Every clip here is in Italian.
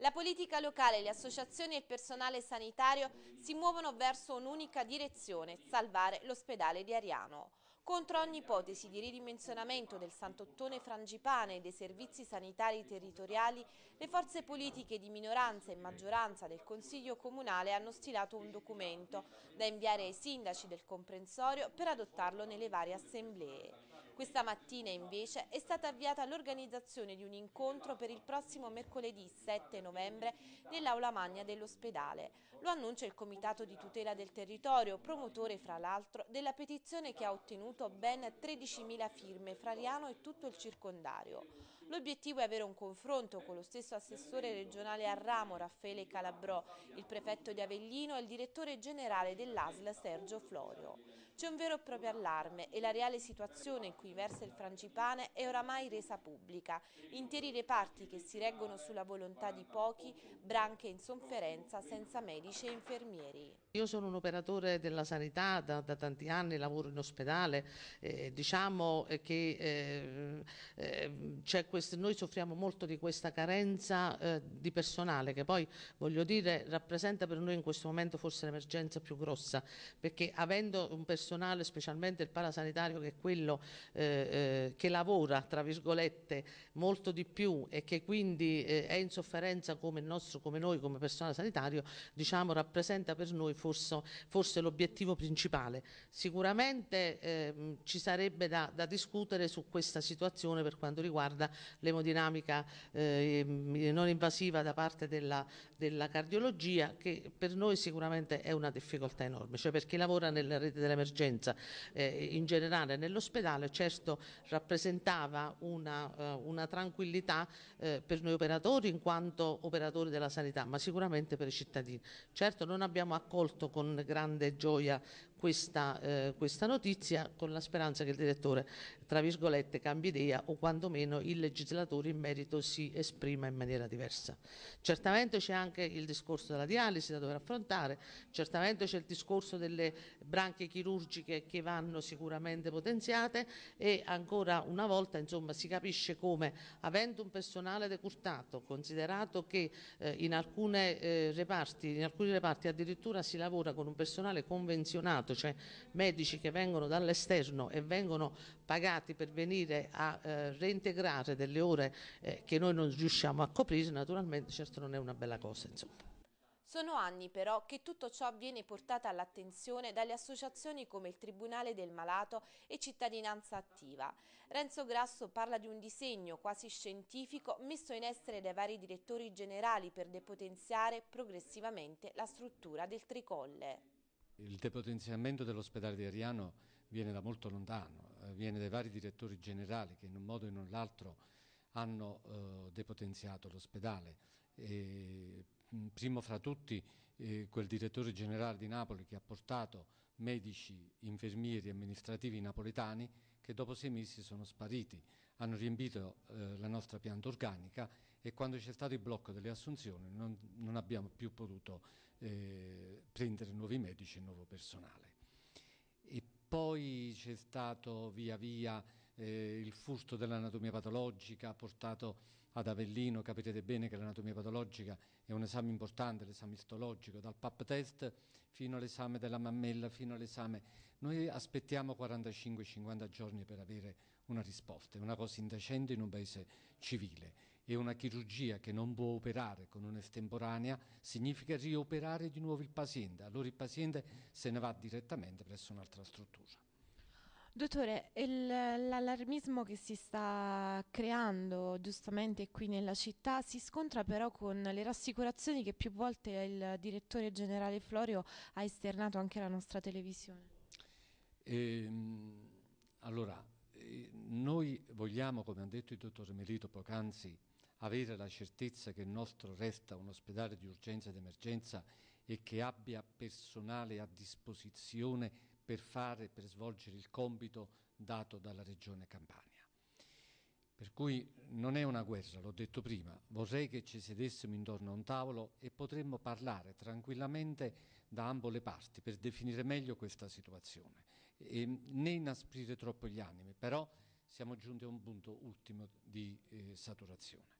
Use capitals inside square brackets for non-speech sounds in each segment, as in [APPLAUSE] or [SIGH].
La politica locale, le associazioni e il personale sanitario si muovono verso un'unica direzione, salvare l'ospedale di Ariano. Contro ogni ipotesi di ridimensionamento del Sant'Ottone Frangipane e dei servizi sanitari territoriali, le forze politiche di minoranza e maggioranza del Consiglio Comunale hanno stilato un documento da inviare ai sindaci del comprensorio per adottarlo nelle varie assemblee. Questa mattina invece è stata avviata l'organizzazione di un incontro per il prossimo mercoledì 7 novembre nell'aula magna dell'ospedale. Lo annuncia il Comitato di tutela del territorio, promotore fra l'altro della petizione che ha ottenuto ben 13.000 firme fra Riano e tutto il circondario. L'obiettivo è avere un confronto con lo stesso assessore regionale a ramo Raffaele Calabrò, il prefetto di Avellino e il direttore generale dell'ASL Sergio Florio. C'è un vero e proprio allarme e la reale situazione in cui versa il frangipane è oramai resa pubblica. Interi reparti che si reggono sulla volontà di pochi, branche in sofferenza senza medici e infermieri. Io sono un operatore della sanità da, da tanti anni, lavoro in ospedale, eh, diciamo che eh, eh questo, noi soffriamo molto di questa carenza eh, di personale che poi voglio dire rappresenta per noi in questo momento forse l'emergenza più grossa perché avendo un personale personale, specialmente il parasanitario, che è quello eh, eh, che lavora, tra virgolette, molto di più e che quindi eh, è in sofferenza come, il nostro, come, noi, come personale sanitario, diciamo, rappresenta per noi forse, forse l'obiettivo principale. Sicuramente ehm, ci sarebbe da, da, discutere su questa situazione per quanto riguarda l'emodinamica ehm, non invasiva da parte della, della cardiologia che per noi sicuramente è una difficoltà enorme, cioè per chi lavora nella rete dell'emergenza emergenza eh, in generale nell'ospedale certo rappresentava una, uh, una tranquillità eh, per noi operatori in quanto operatori della sanità ma sicuramente per i cittadini. Certo non abbiamo accolto con grande gioia questa, eh, questa, notizia con la speranza che il direttore, tra virgolette, cambi idea o quantomeno il legislatore in merito si esprima in maniera diversa. Certamente c'è anche il discorso della dialisi da dover affrontare, certamente c'è il discorso delle branche chirurgiche che vanno sicuramente potenziate e ancora una volta insomma, si capisce come avendo un personale decurtato, considerato che eh, in, alcune, eh, reparti, in alcuni reparti addirittura si lavora con un personale convenzionato privato, cioè medici che vengono dall'esterno e vengono pagati per venire a eh, reintegrare delle ore eh, che noi non riusciamo a coprire, naturalmente certo non è una bella cosa. Insomma. Sono anni però che tutto ciò viene portato all'attenzione dalle associazioni come il Tribunale del Malato e Cittadinanza Attiva. Renzo Grasso parla di un disegno quasi scientifico messo in essere dai vari direttori generali per depotenziare progressivamente la struttura del tricolle il depotenziamento dell'ospedale di Ariano viene da molto lontano, eh, viene dai vari direttori generali che in un modo o in un altro hanno eh, depotenziato l'ospedale. Mm, primo fra tutti eh, quel direttore generale di Napoli che ha portato medici, infermieri, e amministrativi napoletani che dopo sei mesi sono spariti, hanno riempito eh, la nostra pianta organica e quando c'è stato il blocco delle assunzioni non, non abbiamo più potuto eh, prendere nuovi medici e nuovo personale. E poi c'è stato via via eh, il fusto dell'anatomia patologica ha portato ad Avellino, capirete bene che l'anatomia patologica è un esame importante, l'esame istologico, dal pap test fino all'esame della mammella, fino all'esame. Noi aspettiamo 45-50 giorni per avere una risposta, è una cosa indecente in un paese civile e una chirurgia che non può operare con un'estemporanea significa rioperare di nuovo il paziente, allora il paziente se ne va direttamente presso un'altra struttura. Dottore, l'allarmismo che si sta creando giustamente qui nella città si scontra però con le rassicurazioni che più volte il direttore generale Florio ha esternato anche alla nostra televisione. Ehm, allora, eh, noi vogliamo, come ha detto il dottore Melito poc'anzi, avere la certezza che il nostro resta un ospedale di urgenza ed emergenza e che abbia personale a disposizione per fare, per svolgere il compito dato dalla regione Campania. Per cui non è una guerra, l'ho detto prima, vorrei che ci sedessimo intorno a un tavolo e potremmo parlare tranquillamente da ambo le parti per definire meglio questa situazione, e né inasprire troppo gli animi, però siamo giunti a un punto ultimo di eh, saturazione.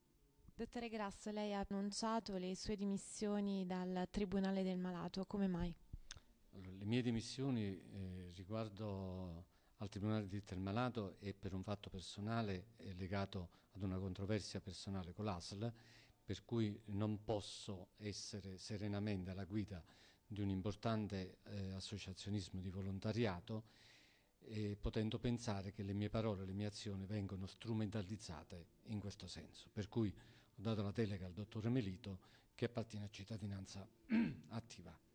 Dottore Grasso, lei ha annunciato le sue dimissioni dal Tribunale del Malato, come mai? mie dimissioni eh, riguardo al Tribunale di diritto del malato e per un fatto personale è legato ad una controversia personale con l'ASL, per cui non posso essere serenamente alla guida di un importante eh, associazionismo di volontariato eh, potendo pensare che le mie parole, e le mie azioni vengono strumentalizzate in questo senso. Per cui ho dato la delega al dottore Melito che appartiene a cittadinanza [CLEARS THROAT] attiva.